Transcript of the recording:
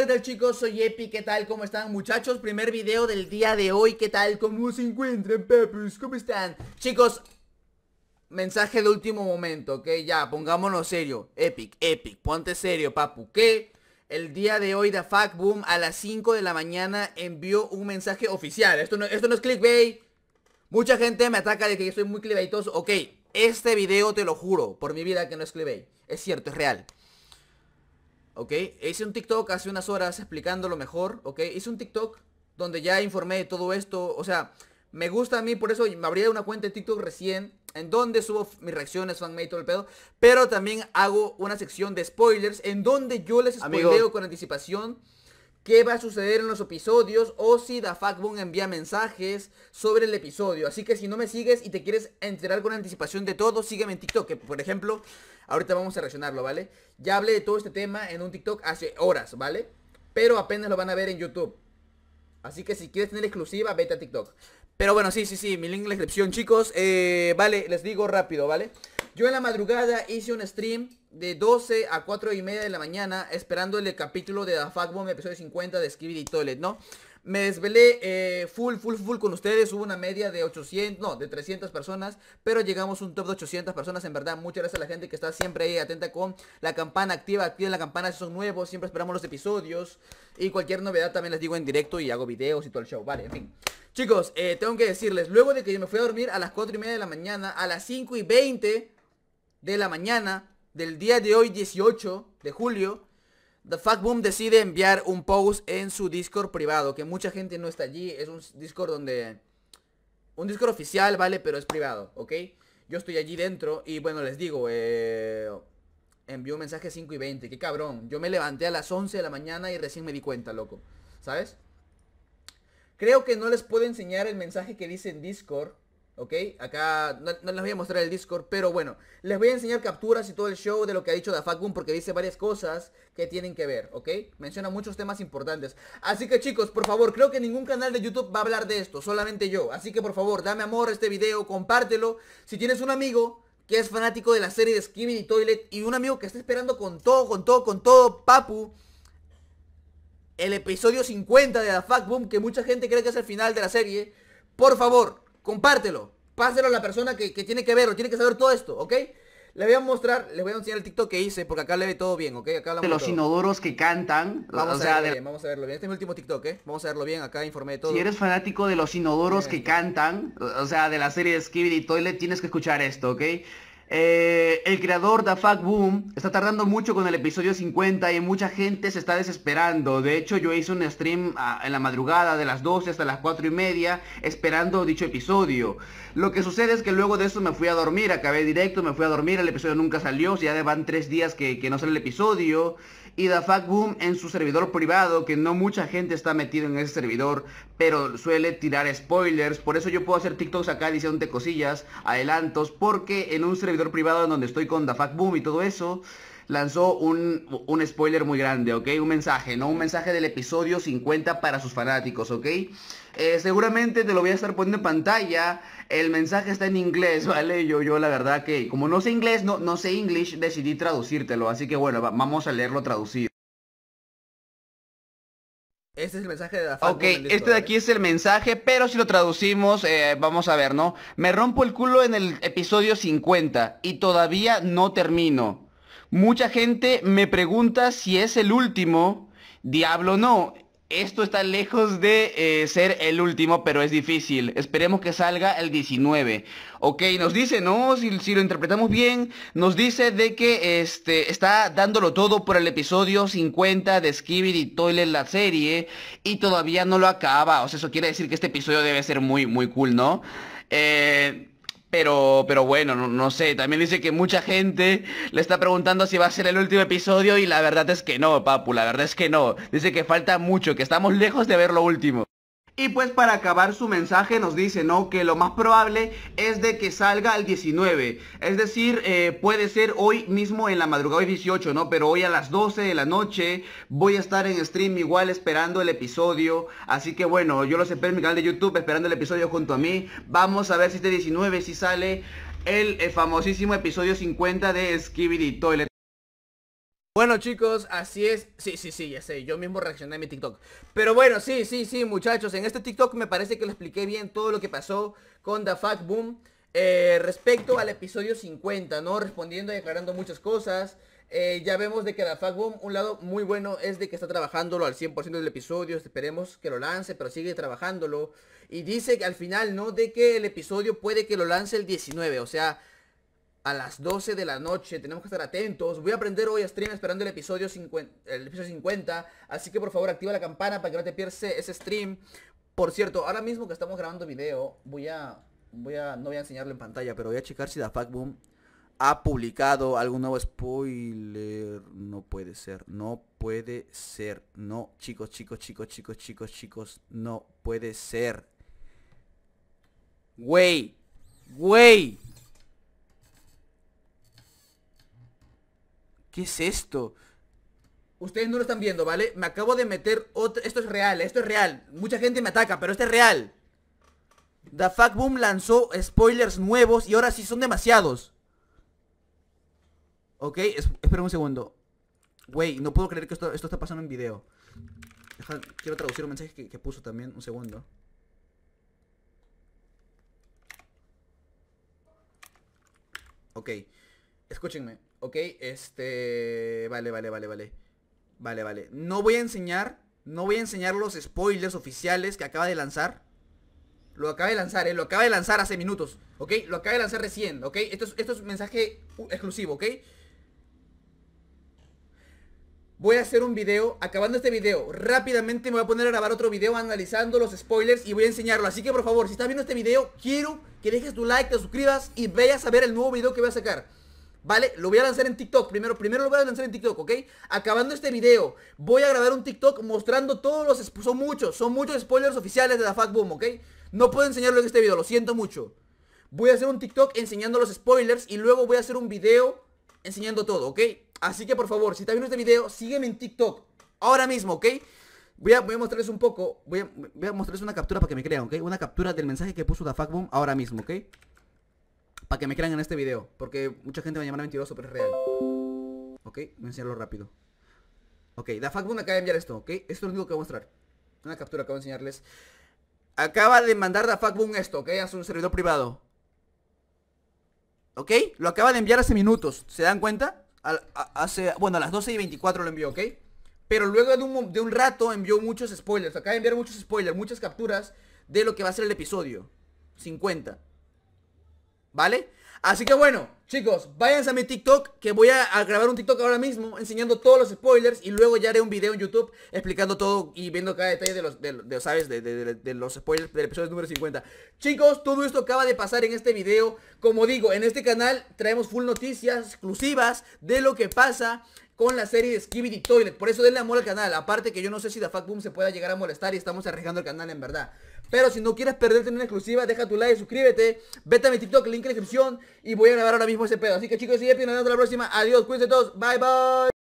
¿qué tal chicos? Soy Epi, ¿qué tal? ¿Cómo están muchachos? Primer video del día de hoy, ¿qué tal? ¿Cómo se encuentran, papus? ¿Cómo están? Chicos, mensaje de último momento, ¿ok? Ya, pongámonos serio Epic, Epic, ponte serio, papu que El día de hoy, de Fact Boom, a las 5 de la mañana Envió un mensaje oficial Esto no, esto no es clickbait Mucha gente me ataca de que yo soy muy clickbaitoso Ok, este video te lo juro Por mi vida que no es clickbait Es cierto, es real ¿ok? Hice un TikTok hace unas horas explicándolo mejor, ¿ok? Hice un TikTok donde ya informé de todo esto, o sea, me gusta a mí, por eso me abrí una cuenta de TikTok recién, en donde subo mis reacciones, fanmate, todo el pedo, pero también hago una sección de spoilers, en donde yo les spoileo con anticipación qué va a suceder en los episodios o si Da envía mensajes sobre el episodio. Así que si no me sigues y te quieres enterar con anticipación de todo, sígueme en TikTok, que por ejemplo, ahorita vamos a reaccionarlo, ¿vale? Ya hablé de todo este tema en un TikTok hace horas, ¿vale? Pero apenas lo van a ver en YouTube. Así que si quieres tener exclusiva, vete a TikTok. Pero bueno, sí, sí, sí, mi link en la descripción, chicos. Eh, vale, les digo rápido, ¿vale? Yo en la madrugada hice un stream de 12 a 4 y media de la mañana esperando el capítulo de The Bomb episodio 50 de Skibidi Toilet, ¿no? Me desvelé eh, full, full, full con ustedes. Hubo una media de 800, no, de 300 personas. Pero llegamos a un top de 800 personas. En verdad, muchas gracias a la gente que está siempre ahí atenta con la campana activa. Activen la campana si son nuevos. Siempre esperamos los episodios. Y cualquier novedad también les digo en directo y hago videos y todo el show. Vale, en fin. Chicos, eh, tengo que decirles, luego de que yo me fui a dormir a las 4 y media de la mañana, a las 5 y 20 de la mañana del día de hoy 18 de julio, The Fat Boom decide enviar un post en su Discord privado, que mucha gente no está allí, es un Discord donde... Un Discord oficial, ¿vale? Pero es privado, ¿ok? Yo estoy allí dentro y bueno, les digo, eh, envió un mensaje 5 y 20, qué cabrón. Yo me levanté a las 11 de la mañana y recién me di cuenta, loco, ¿sabes? Creo que no les puedo enseñar el mensaje que dice en Discord, ¿ok? Acá no, les voy a mostrar el Discord, pero bueno, les voy a enseñar capturas y todo el show de lo que ha dicho Dafakun porque dice varias cosas que tienen que ver, ¿ok? Menciona muchos temas importantes. Así que chicos, por favor, creo que ningún canal de YouTube va a hablar de esto, solamente yo. Así que por favor, dame amor a este video, compártelo. Si tienes un amigo que es fanático de la serie de Skimmy y Toilet y un amigo que está esperando con todo, con todo, con todo, Papu el episodio 50 de The que mucha gente cree que es el final de la serie, por favor, compártelo. Páselo a la persona que, tiene que verlo, tiene que saber todo esto, ¿ok? le voy a mostrar, les voy a enseñar el TikTok que hice, porque acá le ve todo bien, ¿ok? Acá de los inodoros que cantan. Vamos, a verlo vamos a verlo bien. Este es mi último TikTok, ¿eh? Vamos a verlo bien, acá informé de todo. Si eres fanático de los inodoros que cantan, o sea, de la serie de Skibidi Toilet, tienes que escuchar esto, ¿ok? Eh, el creador de Boom está tardando mucho con el episodio 50 y mucha gente se está desesperando. De hecho, yo hice un stream ah, en la madrugada de las 12 hasta las 4 y media esperando dicho episodio. Lo que sucede es que luego de eso me fui a dormir, acabé directo, me fui a dormir, el episodio nunca salió, ya van tres días que, no sale el episodio. Y da Boom en su servidor privado, que no mucha gente está metida en ese servidor, pero suele tirar spoilers. Por eso yo puedo hacer TikToks acá diciéndote cosillas, adelantos, porque en un servidor privado en donde estoy y con The y todo eso, lanzó un, spoiler muy grande, ¿ok? Un mensaje, ¿no? Un mensaje del episodio 50 para sus fanáticos, ¿ok? Eh, seguramente te lo voy a estar poniendo en pantalla. El mensaje está en inglés, ¿vale? Yo, yo la verdad que como no sé inglés, no, no sé English decidí traducírtelo. Así que bueno, vamos a leerlo traducido. Este es el mensaje de la Ok, este de aquí es el mensaje, pero si lo traducimos, eh, vamos a ver, ¿no? Me rompo el culo en el episodio 50 y todavía no termino. Mucha gente me pregunta si es el último. Diablo no, esto está lejos de eh, ser el último, pero es difícil. Esperemos que salga el 19. Ok, nos dice, ¿no? Si, lo interpretamos bien, nos dice de que este, está dándolo todo por el episodio 50 de y Toilet, la serie, y todavía no lo acaba. O sea, eso quiere decir que este episodio debe ser muy, muy cool, ¿no? Eh, pero, pero bueno, no, no, sé, también dice que mucha gente le está preguntando si va a ser el último episodio y la verdad es que no, Papu, la verdad es que no. Dice que falta mucho, que estamos lejos de ver lo último. Y pues para acabar su mensaje nos dice, ¿no? Que lo más probable es de que salga al 19. Es decir, eh, puede ser hoy mismo en la madrugada, hoy 18, ¿no? Pero hoy a las 12 de la noche voy a estar en stream igual esperando el episodio. Así que bueno, yo lo sé en mi canal de YouTube esperando el episodio junto a mí. Vamos a ver si este 19 si sale el, eh, famosísimo episodio 50 de Skibidi Toilet. Bueno chicos, así es, sí, sí, sí, ya sé, yo mismo reaccioné en mi TikTok Pero bueno, sí, sí, sí muchachos, en este TikTok me parece que lo expliqué bien todo lo que pasó con The Fact Boom eh, Respecto al episodio 50, ¿no? Respondiendo y aclarando muchas cosas eh, Ya vemos de que The Boom, un lado muy bueno es de que está trabajándolo al 100% del episodio Esperemos que lo lance, pero sigue trabajándolo Y dice que al final, ¿no? De que el episodio puede que lo lance el 19, o sea a las 12 de la noche. Tenemos que estar atentos. Voy a aprender hoy stream esperando el episodio 50. El episodio 50 así que por favor activa la campana para que no te pierdas ese stream. Por cierto, ahora mismo que estamos grabando video, voy a. Voy a. No voy a enseñarlo en pantalla, pero voy a checar si da Boom ha publicado algún nuevo spoiler. No puede ser, no puede ser. No, chicos, chicos, chicos, chicos, chicos, chicos. No puede ser. Güey, güey. ¿Qué es esto? Ustedes no lo están viendo, ¿vale? Me acabo de meter otro... Esto es real, esto es real Mucha gente me ataca, pero esto es real The Fact Boom lanzó spoilers nuevos y ahora sí son demasiados Ok, espera un segundo Wey, no puedo creer que esto, está pasando en video Quiero traducir un mensaje que, que puso también Un segundo Ok Escúchenme Ok, este... Vale, vale, vale, vale. Vale, vale. No voy a enseñar... No voy a enseñar los spoilers oficiales que acaba de lanzar. Lo acaba de lanzar, ¿eh? Lo acaba de lanzar hace minutos, ¿ok? Lo acaba de lanzar recién, ¿ok? Esto es, esto es un mensaje uh, exclusivo, ¿ok? Voy a hacer un video, acabando este video Rápidamente me voy a poner a grabar otro video analizando los spoilers y voy a enseñarlo Así que por favor, si estás viendo este video, quiero que dejes tu like, te suscribas y vayas a ver el nuevo video que voy a sacar ¿Vale? Lo voy a lanzar en TikTok. Primero, primero lo voy a lanzar en TikTok, ¿ok? Acabando este video, voy a grabar un TikTok mostrando todos los... Son muchos, son muchos spoilers oficiales de la Boom, ¿ok? No puedo enseñarlo en este video, lo siento mucho. Voy a hacer un TikTok enseñando los spoilers y luego voy a hacer un video enseñando todo, ¿ok? Así que por favor, si estás viendo este video, sígueme en TikTok. Ahora mismo, ¿ok? Voy a, voy a mostrarles un poco, voy a, voy a mostrarles una captura para que me crean, ¿ok? Una captura del mensaje que puso la Boom ahora mismo, ¿ok? Para que me crean en este video. Porque mucha gente va a llamar mentiroso, pero real. Ok, voy a enseñarlo rápido. Ok, Da acaba de enviar esto, ok. Esto es lo único que voy a mostrar. Una captura que voy a enseñarles. Acaba de mandar Da esto, ok, a su servidor privado. ¿Ok? Lo acaba de enviar hace minutos, ¿se dan cuenta? hace, bueno, a las 12 y 24 lo envió, ¿ok? Pero luego de un, de un rato envió muchos spoilers. Acaba de enviar muchos spoilers, muchas capturas de lo que va a ser el episodio 50. ¿Vale? Así que bueno, chicos, váyanse a mi TikTok Que voy a, grabar un TikTok ahora mismo Enseñando todos los spoilers Y luego ya haré un video en YouTube Explicando todo y viendo cada detalle de los, de, ¿sabes? De, los spoilers del episodio número 50 Chicos, todo esto acaba de pasar en este video Como digo, en este canal traemos full noticias exclusivas De lo que pasa con la serie de Skibidi Toilet Por eso denle amor al canal Aparte que yo no sé si The Fact Boom se pueda llegar a molestar Y estamos arriesgando el canal en verdad pero si no quieres perderte una exclusiva, deja tu like, suscríbete, vete a mi TikTok, link en la descripción y voy a grabar ahora mismo ese pedo. Así que chicos, y nos vemos la próxima. Adiós, cuídense todos. Bye, bye.